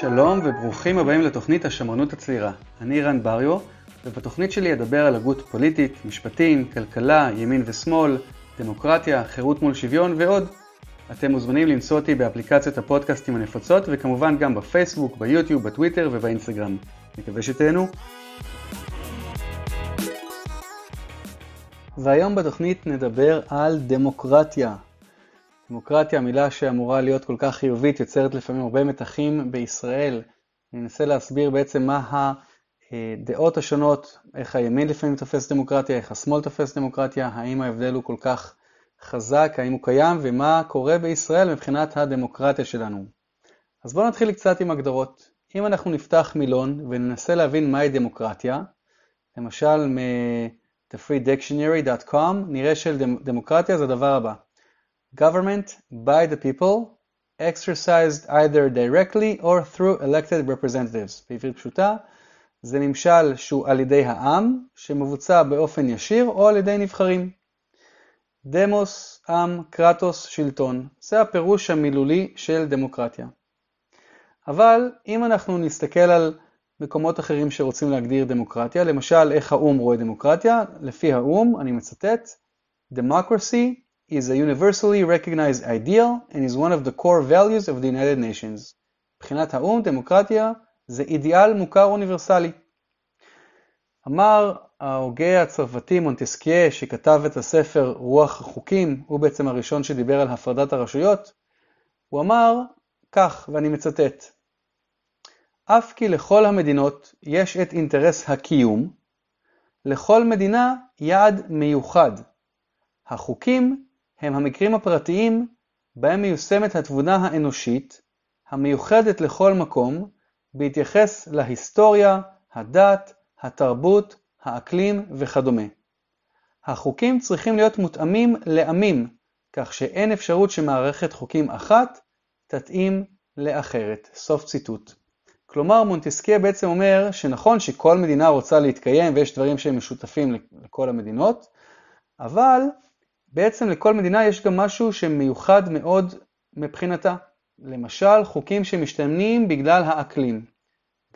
שלום וברוכים הבאים לתוכנית השמרנות הצעירה. אני רן בריו, ובתוכנית שלי אדבר על הגות פוליטית, משפטים, כלכלה, ימין ושמאל, דמוקרטיה, חירות מול שוויון ועוד. אתם מוזמנים למצוא אותי באפליקציות הפודקאסטים הנפוצות, וכמובן גם בפייסבוק, ביוטיוב, בטוויטר ובאינסטגרם. מקווה שתהנו. והיום בתוכנית נדבר על דמוקרטיה, דמוקרטיה, מילה שאמורה להיות כל כך חיובית, יוצרת לפעמים הרבה מתחים בישראל. אני אנסה להסביר בעצם מה הדעות השונות, איך הימין לפעמים תופס דמוקרטיה, איך השמאל תופס דמוקרטיה, האם ההבדל הוא כל כך חזק, האם הוא קיים, ומה קורה בישראל מבחינת הדמוקרטיה שלנו. אז בואו נתחיל קצת עם הגדרות. אם אנחנו נפתח מילון וננסה להבין מהי דמוקרטיה, למשל מ-thefreedictionary.com, נראה שדמוקרטיה זה הדבר הבא. Government, by the people, exercised either directly or through elected representatives. בעברית פשוטה, זה ממשל שהוא על ידי העם, שמבוצע באופן ישיר או על ידי נבחרים. דמוס, עם, קרטוס, שלטון. זה הפירוש המילולי של דמוקרטיה. אבל אם אנחנו נסתכל על מקומות אחרים שרוצים להגדיר דמוקרטיה, למשל איך האו"ם רואה דמוקרטיה, לפי האו"ם, אני מצטט, Democracy is a universally recognized ideal and is one of the core values of the United Nations. מבחינת האו"ם, דמוקרטיה זה אידיאל מוכר אוניברסלי. אמר ההוגה הצרפתי מונטסקיה, שכתב את הספר רוח החוקים, הוא בעצם הראשון שדיבר על הפרדת הרשויות, הוא אמר כך, ואני מצטט: אף כי לכל המדינות יש את אינטרס הקיום, לכל מדינה יעד מיוחד. החוקים הם המקרים הפרטיים בהם מיושמת התבונה האנושית, המיוחדת לכל מקום, בהתייחס להיסטוריה, הדת, התרבות, האקלים וכדומה. החוקים צריכים להיות מותאמים לעמים, כך שאין אפשרות שמערכת חוקים אחת תתאים לאחרת. סוף ציטוט. כלומר, מונטסקיה בעצם אומר שנכון שכל מדינה רוצה להתקיים ויש דברים שהם משותפים לכל המדינות, אבל בעצם לכל מדינה יש גם משהו שמיוחד מאוד מבחינתה. למשל, חוקים שמשתנים בגלל האקלים.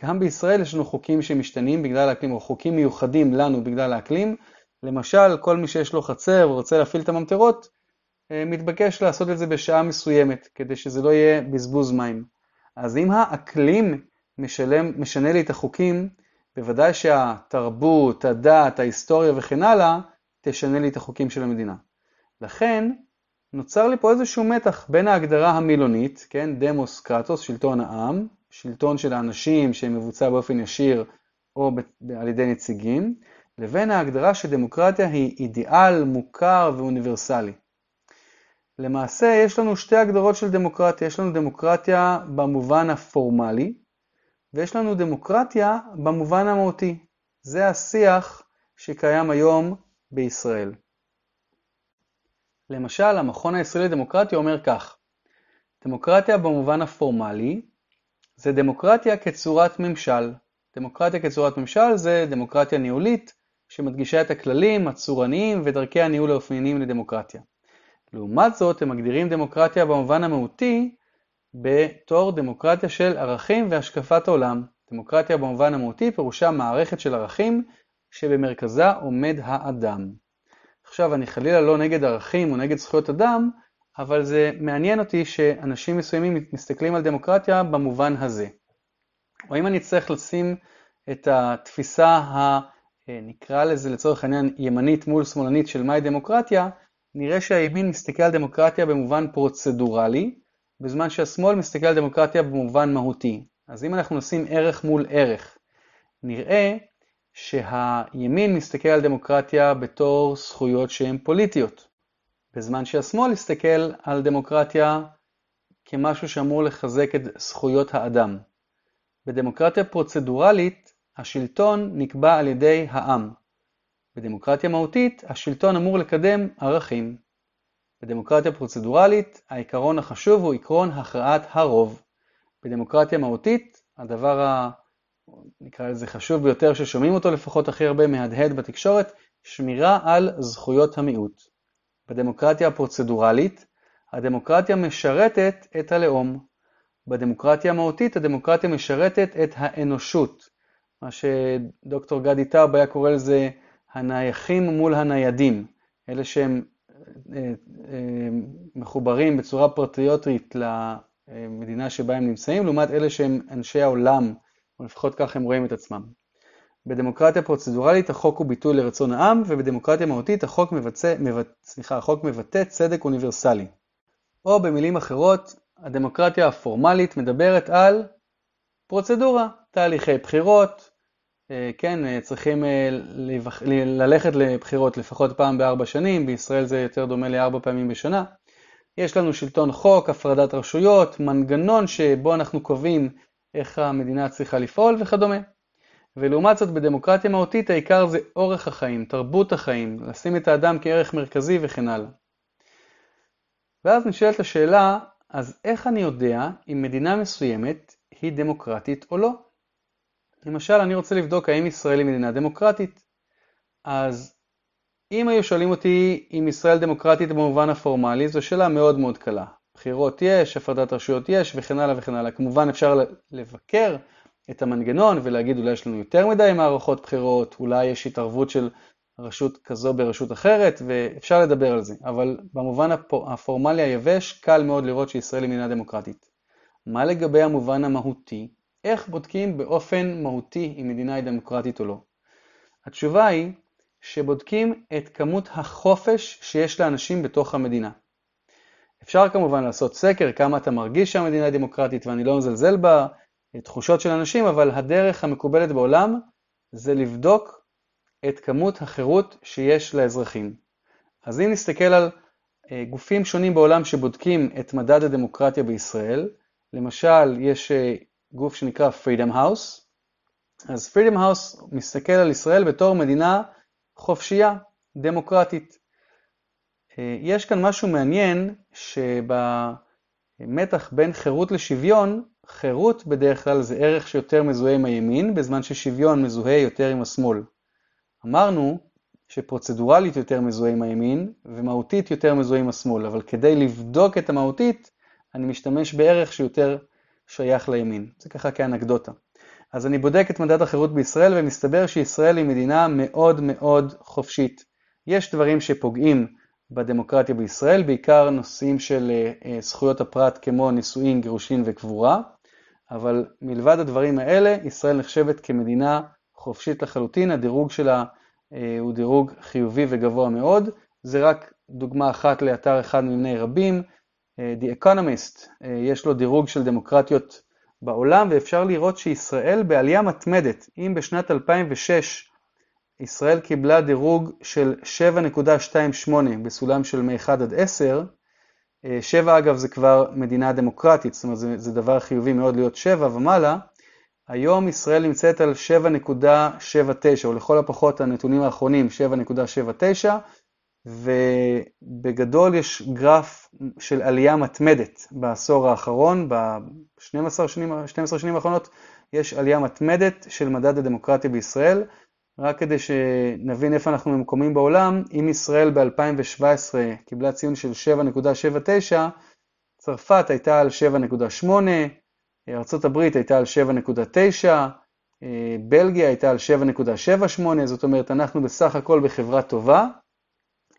גם בישראל יש לנו חוקים שמשתנים בגלל האקלים, או חוקים מיוחדים לנו בגלל האקלים. למשל, כל מי שיש לו חצר ורוצה להפעיל את הממטרות, אה, מתבקש לעשות את זה בשעה מסוימת, כדי שזה לא יהיה בזבוז מים. אז אם האקלים משלם, משנה לי את החוקים, בוודאי שהתרבות, הדת, ההיסטוריה וכן הלאה, תשנה לי את החוקים של המדינה. לכן נוצר לי פה איזשהו מתח בין ההגדרה המילונית, כן, דמוס קרטוס, שלטון העם, שלטון של האנשים שמבוצע באופן ישיר או על ידי נציגים, לבין ההגדרה שדמוקרטיה היא אידיאל מוכר ואוניברסלי. למעשה יש לנו שתי הגדרות של דמוקרטיה, יש לנו דמוקרטיה במובן הפורמלי ויש לנו דמוקרטיה במובן המהותי. זה השיח שקיים היום בישראל. למשל, המכון הישראלי לדמוקרטיה אומר כך: דמוקרטיה במובן הפורמלי זה דמוקרטיה כצורת ממשל. דמוקרטיה כצורת ממשל זה דמוקרטיה ניהולית שמדגישה את הכללים הצורניים ודרכי הניהול האופייניים לדמוקרטיה. לעומת זאת, הם מגדירים דמוקרטיה במובן המהותי בתור דמוקרטיה של ערכים והשקפת עולם. דמוקרטיה במובן המהותי פירושה מערכת של ערכים שבמרכזה עומד האדם. עכשיו, אני חלילה לא נגד ערכים או נגד זכויות אדם, אבל זה מעניין אותי שאנשים מסוימים מסתכלים על דמוקרטיה במובן הזה. או אם אני צריך לשים את התפיסה ה... אה, נקרא לזה לצורך העניין ימנית מול שמאלנית של מהי דמוקרטיה, נראה שהימין מסתכל על דמוקרטיה במובן פרוצדורלי, בזמן שהשמאל מסתכל על דמוקרטיה במובן מהותי. אז אם אנחנו נשים ערך מול ערך, נראה שהימין מסתכל על דמוקרטיה בתור זכויות שהן פוליטיות, בזמן שהשמאל הסתכל על דמוקרטיה כמשהו שאמור לחזק את זכויות האדם. בדמוקרטיה פרוצדורלית, השלטון נקבע על ידי העם. בדמוקרטיה מהותית, השלטון אמור לקדם ערכים. בדמוקרטיה פרוצדורלית, העיקרון החשוב הוא עקרון הכרעת הרוב. בדמוקרטיה מהותית, הדבר נקרא לזה חשוב ביותר ששומעים אותו לפחות הכי הרבה מהדהד בתקשורת, שמירה על זכויות המיעוט. בדמוקרטיה הפרוצדורלית, הדמוקרטיה משרתת את הלאום. בדמוקרטיה המהותית, הדמוקרטיה משרתת את האנושות. מה שדוקטור גדי טאוב היה קורא לזה הנייחים מול הניידים. אלה שהם אה, אה, מחוברים בצורה פרטריוטית למדינה שבה הם נמצאים, לעומת אלה שהם אנשי העולם. או לפחות כך הם רואים את עצמם. בדמוקרטיה פרוצדורלית החוק הוא ביטוי לרצון העם, ובדמוקרטיה מהותית החוק מבטא, מבט, סליחה, החוק מבטא צדק אוניברסלי. או במילים אחרות, הדמוקרטיה הפורמלית מדברת על פרוצדורה, תהליכי בחירות, אה, כן, אה, צריכים אה, ללכת לבחירות לפחות פעם בארבע שנים, בישראל זה יותר דומה לארבע פעמים בשנה. יש לנו שלטון חוק, הפרדת רשויות, מנגנון שבו אנחנו קובעים איך המדינה צריכה לפעול וכדומה. ולעומת זאת בדמוקרטיה מהותית העיקר זה אורך החיים, תרבות החיים, לשים את האדם כערך מרכזי וכן הלאה. ואז נשאלת השאלה, אז איך אני יודע אם מדינה מסוימת היא דמוקרטית או לא? למשל, אני רוצה לבדוק האם ישראל היא מדינה דמוקרטית. אז אם היו שואלים אותי אם ישראל דמוקרטית במובן הפורמלי, זו שאלה מאוד מאוד קלה. בחירות יש, הפרדת רשויות יש, וכן הלאה וכן הלאה. כמובן אפשר לבקר את המנגנון ולהגיד אולי יש לנו יותר מדי מערכות בחירות, אולי יש התערבות של רשות כזו ברשות אחרת, ואפשר לדבר על זה. אבל במובן הפורמלי היבש, קל מאוד לראות שישראל היא מדינה דמוקרטית. מה לגבי המובן המהותי? איך בודקים באופן מהותי אם מדינה היא דמוקרטית או לא? התשובה היא שבודקים את כמות החופש שיש לאנשים בתוך המדינה. אפשר כמובן לעשות סקר כמה אתה מרגיש שהמדינה היא דמוקרטית, ואני לא מזלזל בתחושות של אנשים, אבל הדרך המקובלת בעולם זה לבדוק את כמות החירות שיש לאזרחים. אז אם נסתכל על אה, גופים שונים בעולם שבודקים את מדד הדמוקרטיה בישראל, למשל יש אה, גוף שנקרא Freedom House, אז Freedom House מסתכל על ישראל בתור מדינה חופשייה, דמוקרטית. אה, יש כאן משהו מעניין, שבמתח בין חירות לשוויון, חירות בדרך כלל זה ערך שיותר מזוהה עם הימין, בזמן ששוויון מזוהה יותר עם השמאל. אמרנו שפרוצדורלית יותר מזוהה עם הימין, ומהותית יותר מזוהה עם השמאל, אבל כדי לבדוק את המהותית, אני משתמש בערך שיותר שייך לימין. זה ככה כאנקדוטה. אז אני בודק את מדד החירות בישראל, ומסתבר שישראל היא מדינה מאוד מאוד חופשית. יש דברים שפוגעים בדמוקרטיה בישראל, בעיקר נושאים של אה, אה, זכויות הפרט כמו נישואין, גירושין וקבורה, אבל מלבד הדברים האלה, ישראל נחשבת כמדינה חופשית לחלוטין, הדירוג שלה אה, הוא דירוג חיובי וגבוה מאוד. זה רק דוגמה אחת לאתר אחד ממיני רבים. The Economist, יש לו דירוג של דמוקרטיות בעולם, ואפשר לראות שישראל בעלייה מתמדת. אם בשנת 2006 ישראל קיבלה דירוג של 7.28 בסולם של מ-1 עד 10. 7 אה, אגב זה כבר מדינה דמוקרטית, זאת אומרת זה, זה דבר חיובי מאוד להיות 7 ומעלה. היום ישראל נמצאת על 7.79, או לכל הפחות הנתונים האחרונים 7.79, ובגדול יש גרף של עלייה מתמדת בעשור האחרון, ב-12 שנים, שנים האחרונות, יש עלייה מתמדת של מדד הדמוקרטיה בישראל. רק כדי שנבין איפה אנחנו ממקומים בעולם, אם ישראל ב-2017 קיבלה ציון של 7.79, צרפת הייתה על 7.8, ארה"ב הייתה על 7.9, אה, בלגיה הייתה על 7.78, זאת אומרת אנחנו בסך הכל בחברה טובה,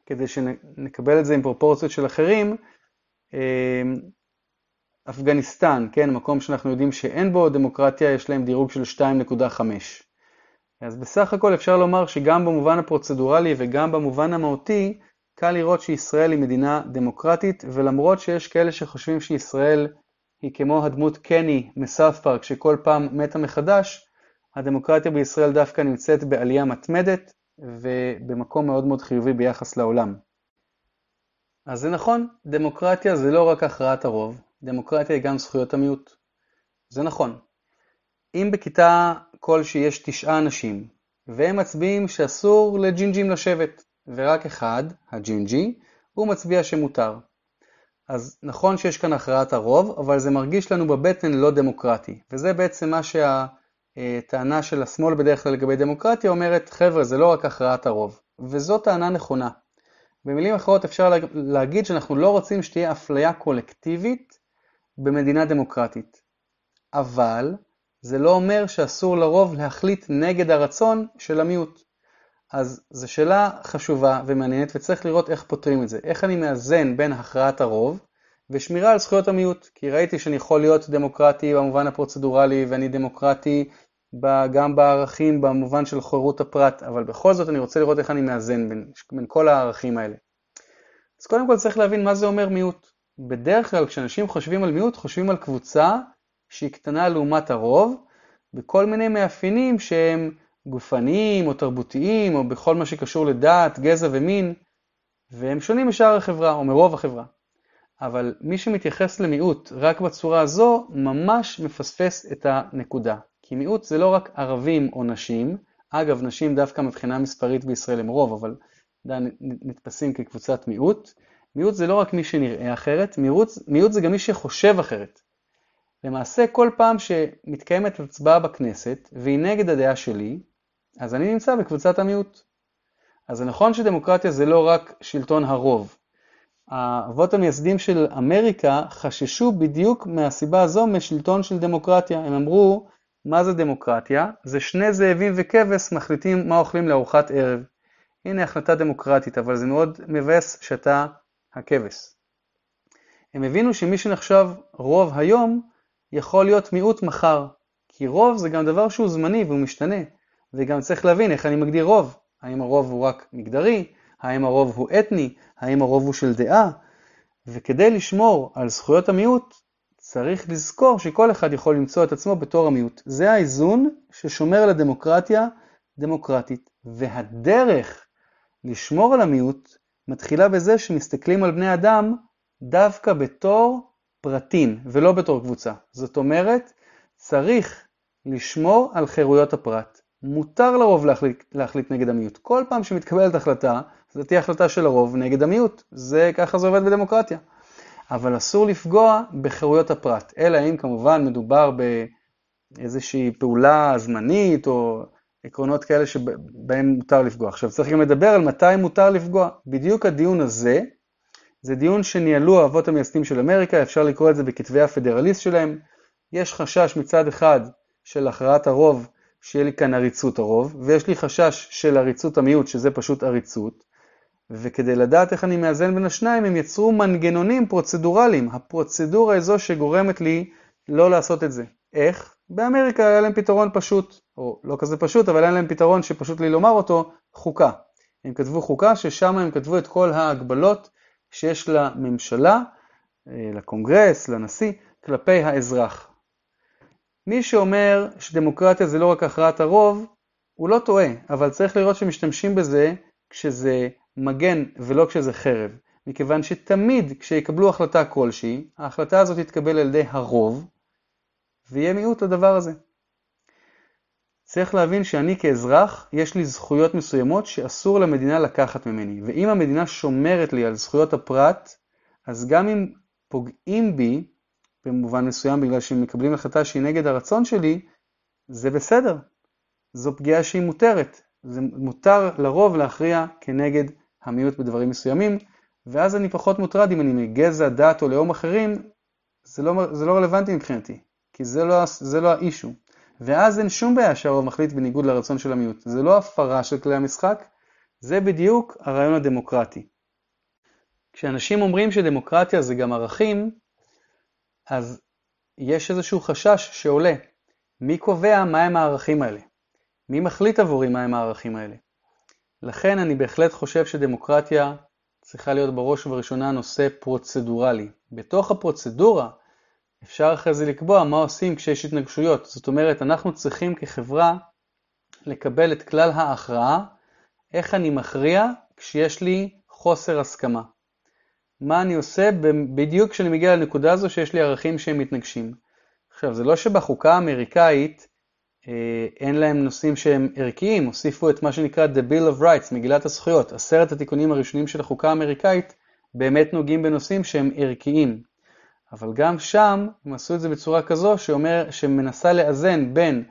כדי שנקבל את זה עם פרופורציות של אחרים, אה, אפגניסטן, כן, מקום שאנחנו יודעים שאין בו דמוקרטיה, יש להם דירוג של 2.5. אז בסך הכל אפשר לומר שגם במובן הפרוצדורלי וגם במובן המהותי, קל לראות שישראל היא מדינה דמוקרטית, ולמרות שיש כאלה שחושבים שישראל היא כמו הדמות קני מסאוף פארק שכל פעם מתה מחדש, הדמוקרטיה בישראל דווקא נמצאת בעלייה מתמדת ובמקום מאוד מאוד חיובי ביחס לעולם. אז זה נכון, דמוקרטיה זה לא רק הכרעת הרוב, דמוקרטיה היא גם זכויות המיעוט. זה נכון, אם בכיתה כלשהי יש תשעה אנשים, והם מצביעים שאסור לג'ינג'ים לשבת, ורק אחד, הג'ינג'י, הוא מצביע שמותר. אז נכון שיש כאן הכרעת הרוב, אבל זה מרגיש לנו בבטן לא דמוקרטי, וזה בעצם מה שהטענה של השמאל בדרך כלל לגבי דמוקרטיה אומרת, חבר'ה, זה לא רק הכרעת הרוב, וזו טענה נכונה. במילים אחרות אפשר להגיד שאנחנו לא רוצים שתהיה אפליה קולקטיבית במדינה דמוקרטית. אבל זה לא אומר שאסור לרוב להחליט נגד הרצון של המיעוט. אז זו שאלה חשובה ומעניינת וצריך לראות איך פותרים את זה. איך אני מאזן בין הכרעת הרוב ושמירה על זכויות המיעוט. כי ראיתי שאני יכול להיות דמוקרטי במובן הפרוצדורלי ואני דמוקרטי גם בערכים במובן של חירות הפרט, אבל בכל זאת אני רוצה לראות איך אני מאזן בין, בין כל הערכים האלה. אז קודם כל צריך להבין מה זה אומר מיעוט. בדרך כלל כשאנשים חושבים על מיעוט חושבים על קבוצה שהיא קטנה לעומת הרוב, בכל מיני מאפיינים שהם גופניים או תרבותיים, או בכל מה שקשור לדת, גזע ומין, והם שונים משאר החברה, או מרוב החברה. אבל מי שמתייחס למיעוט רק בצורה הזו, ממש מפספס את הנקודה. כי מיעוט זה לא רק ערבים או נשים, אגב, נשים דווקא מבחינה מספרית בישראל הם רוב, אבל עדיין נתפסים כקבוצת מיעוט. מיעוט זה לא רק מי שנראה אחרת, מיעוט, מיעוט זה גם מי שחושב אחרת. למעשה כל פעם שמתקיימת הצבעה בכנסת והיא נגד הדעה שלי, אז אני נמצא בקבוצת המיעוט. אז זה נכון שדמוקרטיה זה לא רק שלטון הרוב. האבות המייסדים של אמריקה חששו בדיוק מהסיבה הזו משלטון של דמוקרטיה. הם אמרו, מה זה דמוקרטיה? זה שני זאבים וכבש מחליטים מה אוכלים לארוחת ערב. הנה החלטה דמוקרטית, אבל זה מאוד מבאס שאתה הכבש. הם הבינו שמי שנחשב רוב היום, יכול להיות מיעוט מחר, כי רוב זה גם דבר שהוא זמני והוא משתנה, וגם צריך להבין איך אני מגדיר רוב. האם הרוב הוא רק מגדרי? האם הרוב הוא אתני? האם הרוב הוא של דעה? וכדי לשמור על זכויות המיעוט, צריך לזכור שכל אחד יכול למצוא את עצמו בתור המיעוט. זה האיזון ששומר על הדמוקרטיה דמוקרטית, והדרך לשמור על המיעוט מתחילה בזה שמסתכלים על בני אדם דווקא בתור פרטים ולא בתור קבוצה. זאת אומרת, צריך לשמור על חירויות הפרט. מותר לרוב להחליט, להחליט נגד המיעוט. כל פעם שמתקבלת החלטה, זאת תהיה החלטה של הרוב נגד המיעוט. זה ככה זה עובד בדמוקרטיה. אבל אסור לפגוע בחירויות הפרט, אלא אם כמובן מדובר באיזושהי פעולה זמנית או עקרונות כאלה שבהם מותר לפגוע. עכשיו צריך גם לדבר על מתי מותר לפגוע. בדיוק הדיון הזה זה דיון שניהלו האבות המייסדים של אמריקה, אפשר לקרוא את זה בכתבי הפדרליסט שלהם. יש חשש מצד אחד של הכרעת הרוב, שיהיה לי כאן עריצות הרוב, ויש לי חשש של עריצות המיעוט, שזה פשוט עריצות. וכדי לדעת איך אני מאזן בין השניים, הם יצרו מנגנונים פרוצדורליים. הפרוצדורה היא שגורמת לי לא לעשות את זה. איך? באמריקה היה להם פתרון פשוט, או לא כזה פשוט, אבל היה להם פתרון שפשוט לי לומר אותו, חוקה. הם כתבו חוקה ששם הם כתבו את כל ההגבלות שיש לממשלה, אה, לקונגרס, לנשיא, כלפי האזרח. מי שאומר שדמוקרטיה זה לא רק הכרעת הרוב, הוא לא טועה, אבל צריך לראות שמשתמשים בזה כשזה מגן ולא כשזה חרב, מכיוון שתמיד כשיקבלו החלטה כלשהי, ההחלטה הזאת תתקבל על ידי הרוב, ויהיה מיעוט לדבר הזה. צריך להבין שאני כאזרח, יש לי זכויות מסוימות שאסור למדינה לקחת ממני, ואם המדינה שומרת לי על זכויות הפרט, אז גם אם פוגעים בי, במובן מסוים בגלל שהם מקבלים החלטה שהיא נגד הרצון שלי, זה בסדר. זו פגיעה שהיא מותרת. זה מותר לרוב להכריע כנגד המיעוט בדברים מסוימים, ואז אני פחות מוטרד אם אני מגזע, דת או לאום אחרים, זה לא, זה לא רלוונטי מבחינתי, כי זה לא, זה לא האישו. ואז אין שום בעיה שהרוב מחליט בניגוד לרצון של המיעוט. זה לא הפרה של כלי המשחק, זה בדיוק הרעיון הדמוקרטי. כשאנשים אומרים שדמוקרטיה זה גם ערכים, אז יש איזשהו חשש שעולה. מי קובע מהם הערכים האלה? מי מחליט עבורי מהם הערכים האלה? לכן אני בהחלט חושב שדמוקרטיה צריכה להיות בראש ובראשונה נושא פרוצדורלי. בתוך הפרוצדורה אפשר אחרי זה לקבוע מה עושים כשיש התנגשויות. זאת אומרת, אנחנו צריכים כחברה לקבל את כלל ההכרעה, איך אני מכריע כשיש לי חוסר הסכמה. מה אני עושה בדיוק כשאני מגיע לנקודה הזו שיש לי ערכים שהם מתנגשים. עכשיו, זה לא שבחוקה האמריקאית אה, אין להם נושאים שהם ערכיים, הוסיפו את מה שנקרא The Bill of Rights, מגילת הזכויות. עשרת התיקונים הראשונים של החוקה האמריקאית באמת נוגעים בנושאים שהם ערכיים. אבל גם שם הם עשו את זה בצורה כזו שאומר, שמנסה לאזן בין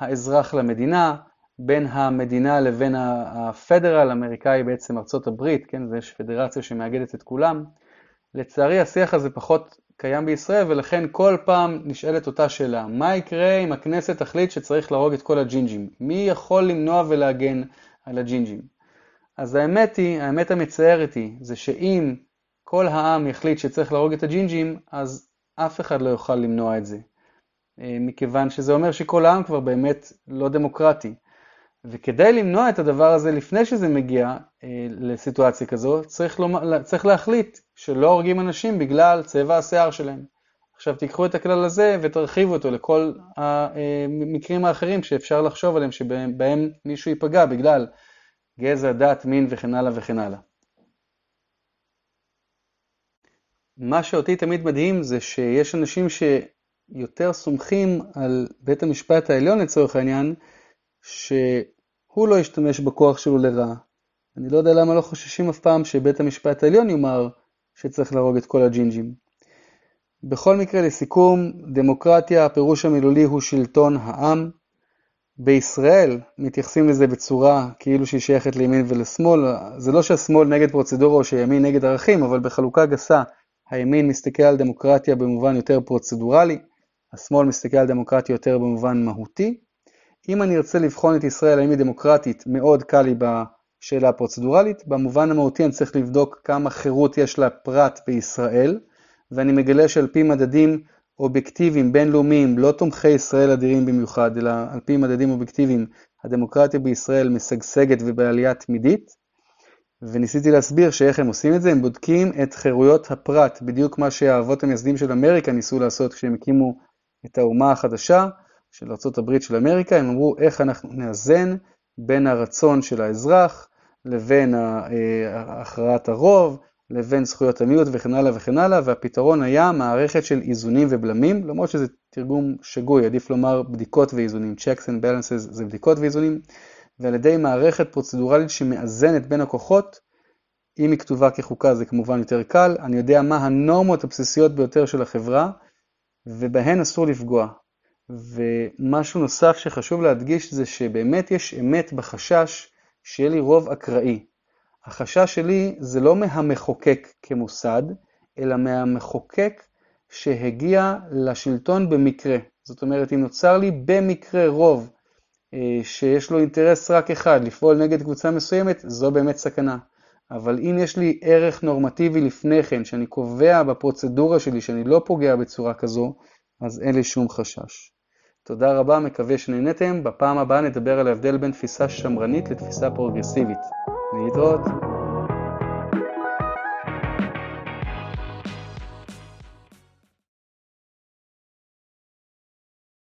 האזרח למדינה, בין המדינה לבין הפדרל, האמריקאי בעצם ארצות הברית, כן, ויש פדרציה שמאגדת את כולם. לצערי השיח הזה פחות קיים בישראל, ולכן כל פעם נשאלת אותה שאלה, מה יקרה אם הכנסת תחליט שצריך להרוג את כל הג'ינג'ים? מי יכול למנוע ולהגן על הג'ינג'ים? אז האמת היא, האמת המצערת היא, זה שאם כל העם יחליט שצריך להרוג את הג'ינג'ים, אז אף אחד לא יוכל למנוע את זה. אה, מכיוון שזה אומר שכל העם כבר באמת לא דמוקרטי. וכדי למנוע את הדבר הזה לפני שזה מגיע אה, לסיטואציה כזו, צריך, לומר, צריך להחליט שלא הורגים אנשים בגלל צבע השיער שלהם. עכשיו תיקחו את הכלל הזה ותרחיבו אותו לכל המקרים אה, האחרים שאפשר לחשוב עליהם, שבהם מישהו ייפגע בגלל גזע, דת, מין וכן הלאה וכן הלאה. מה שאותי תמיד מדהים זה שיש אנשים שיותר סומכים על בית המשפט העליון לצורך העניין, שהוא לא ישתמש בכוח שלו לרע. אני לא יודע למה לא חוששים אף פעם שבית המשפט העליון יאמר שצריך להרוג את כל הג'ינג'ים. בכל מקרה, לסיכום, דמוקרטיה, הפירוש המילולי הוא שלטון העם. בישראל מתייחסים לזה בצורה כאילו שהיא שייכת לימין ולשמאל. זה לא שהשמאל נגד פרוצדורה או שימין נגד ערכים, אבל בחלוקה גסה הימין מסתכל על דמוקרטיה במובן יותר פרוצדורלי, השמאל מסתכל על דמוקרטיה יותר במובן מהותי. אם אני ארצה לבחון את ישראל האם היא דמוקרטית, מאוד קל לי בשאלה הפרוצדורלית. במובן המהותי אני צריך לבדוק כמה חירות יש לפרט בישראל, ואני מגלה שעל פי מדדים אובייקטיביים בינלאומיים, לא תומכי ישראל אדירים במיוחד, אלא על פי מדדים אובייקטיביים, הדמוקרטיה בישראל משגשגת ובעלייה תמידית. וניסיתי להסביר שאיך הם עושים את זה, הם בודקים את חירויות הפרט, בדיוק מה שהאבות המייסדים של אמריקה ניסו לעשות כשהם הקימו את האומה החדשה של ארה"ב של אמריקה, הם אמרו איך אנחנו נאזן בין הרצון של האזרח לבין אה, הכרעת הרוב, לבין זכויות המיעוט וכן הלאה וכן הלאה, והפתרון היה מערכת של איזונים ובלמים, למרות שזה תרגום שגוי, עדיף לומר בדיקות ואיזונים, checks and balances זה בדיקות ואיזונים. ועל ידי מערכת פרוצדורלית שמאזנת בין הכוחות, אם היא כתובה כחוקה זה כמובן יותר קל, אני יודע מה הנורמות הבסיסיות ביותר של החברה, ובהן אסור לפגוע. ומשהו נוסף שחשוב להדגיש זה שבאמת יש אמת בחשש שיהיה לי רוב אקראי. החשש שלי זה לא מהמחוקק כמוסד, אלא מהמחוקק שהגיע לשלטון במקרה. זאת אומרת, אם נוצר לי במקרה רוב אה, שיש לו אינטרס רק אחד, לפעול נגד קבוצה מסוימת, זו באמת סכנה. אבל אם יש לי ערך נורמטיבי לפני כן, שאני קובע בפרוצדורה שלי שאני לא פוגע בצורה כזו, אז אין לי שום חשש. תודה רבה, מקווה שנהנתם. בפעם הבאה נדבר על ההבדל בין תפיסה שמרנית לתפיסה פרוגרסיבית. להתראות.